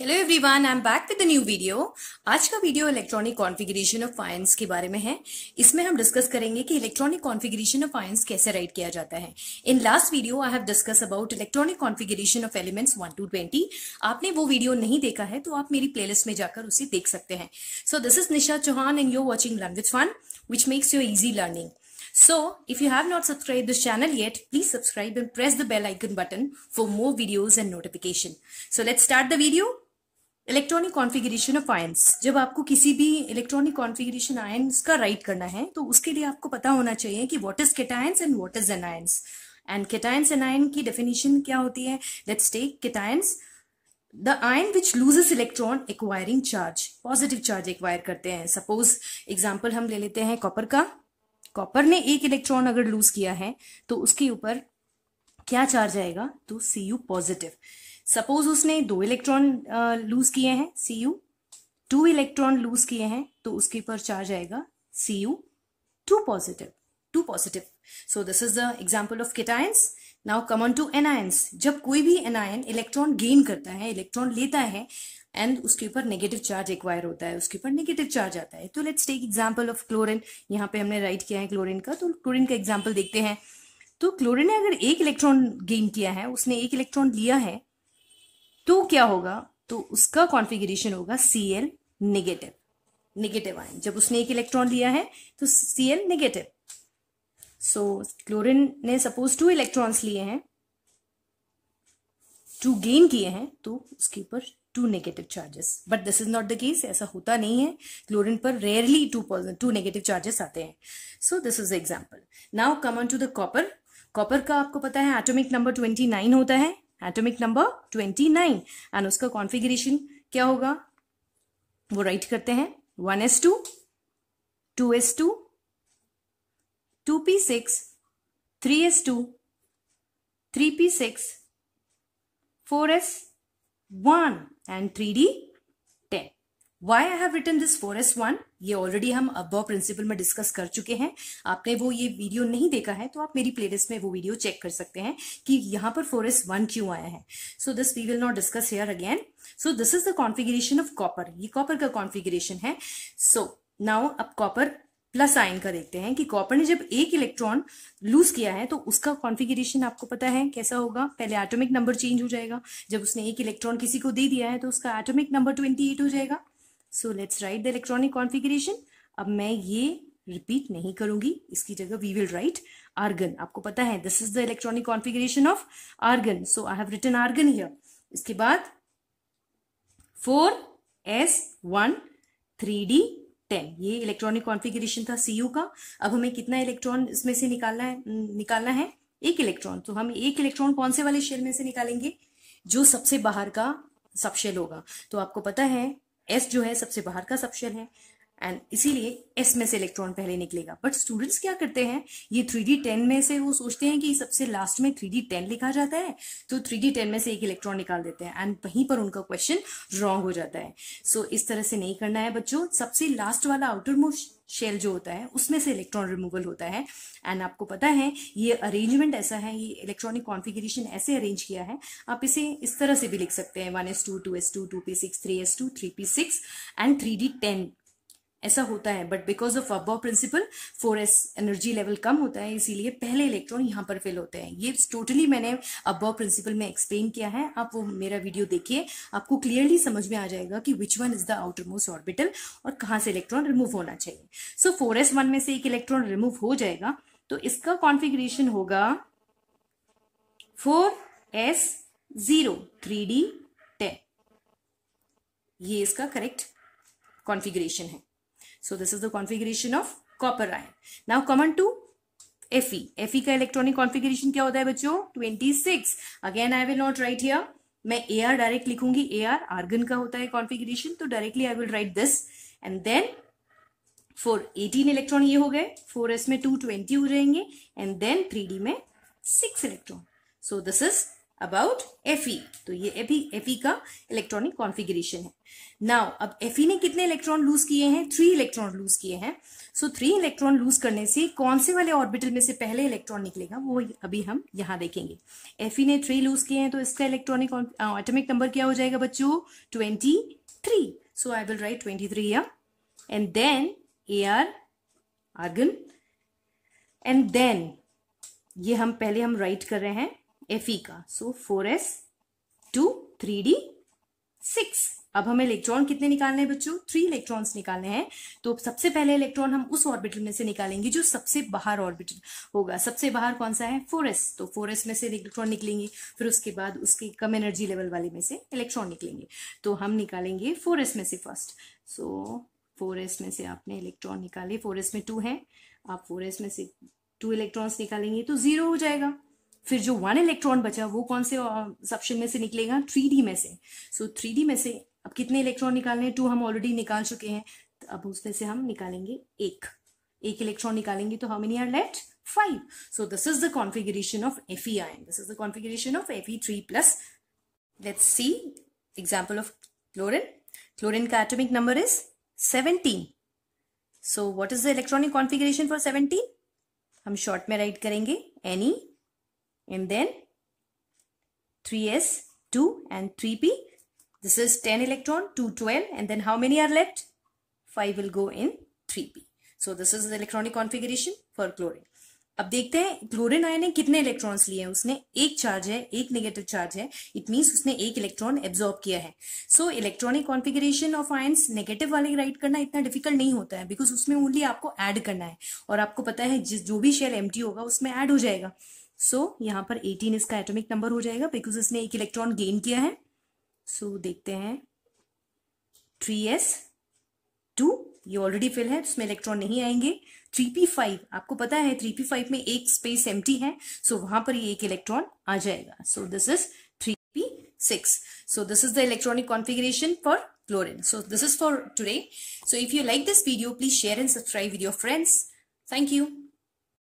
Hello everyone I am back with new video आज का video electronic configuration of ions के बारे में है इसमें हम डिस्कस करेंगे कि इलेक्ट्रॉनिक कॉन्फ़िगरेशन ऑफ आयंस कैसे राइट किया जाता है in last video I have discuss about electronic configuration of elements one to twenty आपने वो वीडियो नहीं देखा है तो आप मेरी प्ले में जाकर उसे देख सकते हैं so this is Nisha Chauhan and you're watching language fun which makes your easy learning So, if you have not subscribed this channel yet, please subscribe and press the bell icon button for more videos and notification. So, let's start the video. Electronic configuration of ions जब आपको किसी भी electronic configuration ions का write करना है तो उसके लिए आपको पता होना चाहिए कि what is cations and what is anions and cations anion की डेफिनेशन क्या होती है let's take cations the ion which loses electron acquiring charge positive charge acquire करते हैं सपोज एग्जाम्पल हम ले लेते हैं कॉपर का कॉपर ने एक इलेक्ट्रॉन अगर लूज किया है तो उसके ऊपर क्या चार्ज आएगा तो सी यू पॉजिटिव सपोज उसने दो इलेक्ट्रॉन लूज uh, किए हैं C U two electron lose किए हैं तो उसके ऊपर चार्ज आएगा C U two positive two positive so this is the example of cations now come on to anions जब कोई भी एनायन इलेक्ट्रॉन गेन करता है इलेक्ट्रॉन लेता है एंड उसके ऊपर नेगेटिव चार्ज एक्वायर होता है उसके ऊपर नेगेटिव चार्ज आता है तो let's take example of chlorine यहाँ पे हमने राइट किया है क्लोरिन का तो क्लोरिन का एग्जाम्पल देखते हैं तो क्लोरिन ने अगर एक इलेक्ट्रॉन गेन किया है उसने एक इलेक्ट्रॉन लिया है टू तो क्या होगा तो उसका कॉन्फिगरेशन होगा C L negative negative ion जब उसने एक इलेक्ट्रॉन लिया है तो C L negative so chlorine ने सपोज टू इलेक्ट्रॉन्स लिए हैं टू गेन किए हैं तो उसके ऊपर two negative charges but this is not the case ऐसा होता नहीं है क्लोरिन पर rarely two two negative charges आते हैं so this is example now come on to the copper copper का आपको पता है एटोमिक नंबर ट्वेंटी नाइन होता है atomic number twenty nine and उसका कॉन्फिग्रेशन क्या होगा वो राइट करते हैं one S two two S two two P six three S two three P six four S one and three D why I have written this four S one ये already हम Aufbau principal में discuss कर चुके हैं आपने वो ये video नहीं देखा है तो आप मेरी प्लेलिस्ट में वो वीडियो चेक कर सकते हैं कि यहां पर फोर एस वन क्यों आया है so this we will not discuss here again so this is the configuration of copper ये कॉपर का कॉन्फिगरेशन है सो so, नाउ अब कॉपर प्लस आइन का देखते हैं कि कॉपर ने जब एक इलेक्ट्रॉन लूज किया है तो उसका कॉन्फिगरेशन आपको पता है कैसा होगा पहले एटॉमिक नंबर चेंज हो जाएगा जब उसने एक इलेक्ट्रॉन किसी को दे दिया है तो उसका एटॉमिक नंबर 28 हो जाएगा so let's write the electronic configuration अब मैं ये रिपीट नहीं करूंगी इसकी जगह वी विल राइट आर्गन आपको पता है this is the electronic configuration of argon so I have written argon here इसके बाद four S one three D ten ये इलेक्ट्रॉनिक कॉन्फिग्रेशन था सी यू का अब हमें कितना इलेक्ट्रॉन इसमें से निकालना है निकालना है एक इलेक्ट्रॉन तो हम एक इलेक्ट्रॉन कौन से वाले शेल में से निकालेंगे जो सबसे बाहर का सबशेल होगा तो आपको पता है एस जो है सबसे बाहर का सबशेल है एंड इसीलिए एस में से इलेक्ट्रॉन पहले निकलेगा बट स्टूडेंट्स क्या करते हैं ये थ्री डी टेन में से वो सोचते हैं कि सबसे लास्ट में थ्री डी टेन लिखा जाता है तो थ्री डी टेन में से एक इलेक्ट्रॉन निकाल देते हैं एंड वहीं पर उनका क्वेश्चन रॉन्ग हो जाता है सो so, इस तरह से नहीं करना है बच्चों सबसे लास्ट वाला आउटर मोस्ट शेल जो होता है उसमें से इलेक्ट्रॉन रिमूवल होता है एंड आपको पता है ये अरेंजमेंट ऐसा है ये इलेक्ट्रॉनिक कॉन्फिगरेशन ऐसे अरेंज किया है आप इसे इस तरह से भी लिख सकते हैं one S two two S two two P six three S two three P six and three D ten ऐसा होता है but because of Aufbau principle four S energy level कम होता है इसीलिए पहले इलेक्ट्रॉन यहाँ पर फेल होते हैं ये टोटली मैंने अब प्रिंसिपल में एक्सप्लेन किया है आप वो मेरा वीडियो देखिए आपको क्लियरली समझ में आ जाएगा कि which one is the outermost orbital और कहाँ से इलेक्ट्रॉन रिमूव होना चाहिए सो फोर एस वन में से एक इलेक्ट्रॉन रिमूव हो जाएगा तो इसका कॉन्फिग्रेशन होगा four S zero three D ten ये इसका करेक्ट कॉन्फिग्रेशन है So this is the configuration of copper ion. Now come on to Fe. का इलेक्ट्रॉनिक कॉन्फिग्रेशन क्या होता है बच्चों twenty six again I will not write here. मैं A R direct लिखूंगी ए आर आर्गन का होता है कॉन्फिग्रेशन तो directly I will write this and then four eighteen electron ये हो गए फोर एस में टू ट्वेंटी हो जाएंगे एंड देन थ्री डी में six electron so this is about E तो ये एफी एफी का इलेक्ट्रॉनिक कॉन्फिग्रेशन है नाउ अब एफई ने कितने इलेक्ट्रॉन लूज किए हैं थ्री इलेक्ट्रॉन लूज किए हैं सो थ्री इलेक्ट्रॉन लूज करने से कौन से वाले ऑर्बिटल में से पहले इलेक्ट्रॉन निकलेगा वो अभी हम यहाँ देखेंगे ई ने थ्री लूज किए हैं तो इसका इलेक्ट्रॉनिक एटमिक नंबर क्या हो जाएगा बच्चों twenty three so I will write twenty three या and then A R argon and then ये हम पहले हम राइट कर रहे हैं Fe का so four S two three D six अब हमें इलेक्ट्रॉन कितने निकालने हैं बच्चों थ्री इलेक्ट्रॉन्स निकालने हैं तो सबसे पहले इलेक्ट्रॉन हम उस ऑर्बिटल में से निकालेंगे जो सबसे बाहर ऑर्बिटल होगा सबसे बाहर कौन सा है 4s तो 4s में से इलेक्ट्रॉन निकलेंगे फिर उसके बाद उसके कम एनर्जी लेवल वाले में से इलेक्ट्रॉन निकलेंगे तो हम निकालेंगे 4s में से फर्स्ट सो फोर में से आपने इलेक्ट्रॉन निकाले 4s में टू है आप 4s में से टू इलेक्ट्रॉन्स निकालेंगे तो जीरो हो जाएगा फिर जो वन इलेक्ट्रॉन बचा वो कौन से ऑप्शन में से निकलेगा थ्री में से सो so, थ्री में से अब कितने इलेक्ट्रॉन निकालने टू हम ऑलरेडी निकाल चुके हैं तो अब उसमें से हम निकालेंगे एक एक इलेक्ट्रॉन निकालेंगे तो e e हम many are let five so this is the configuration of F E ion this is the configuration of F E three plus let's see example of chlorine chlorine का atomic number is seventeen so what is the electronic configuration for seventeen हम short में write करेंगे any and then 3s 2 and 3p this is 10 electron 2 12 and then how many are left 5 will go in 3p so this is the electronic configuration for chlorine अब देखते हैं chlorine ion ने कितने electrons लिए हैं उसने एक चार्ज है एक नेगेटिव चार्ज है इट मींस उसने एक इलेक्ट्रॉन एब्जॉर्ब किया है so electronic configuration of ions negative वाले राइट करना इतना डिफिकल्ट नहीं होता है बिकॉज उसमें ओनली आपको ऐड करना है और आपको पता है जिस जो भी शेयर एम होगा उसमें ऐड हो जाएगा सो so, यहाँ पर 18 इसका एटॉमिक नंबर हो जाएगा बिकॉज इसने एक इलेक्ट्रॉन गेन किया है सो so, देखते हैं थ्री एस टू ये ऑलरेडी फिल है उसमें इलेक्ट्रॉन नहीं आएंगे थ्री पी फाइव आपको पता है थ्री पी फाइव में एक स्पेस एम है सो so वहां पर ये एक इलेक्ट्रॉन आ जाएगा so this is three P six so this is the electronic configuration for chlorine so this is for today so if you like this video please share and subscribe with your friends thank you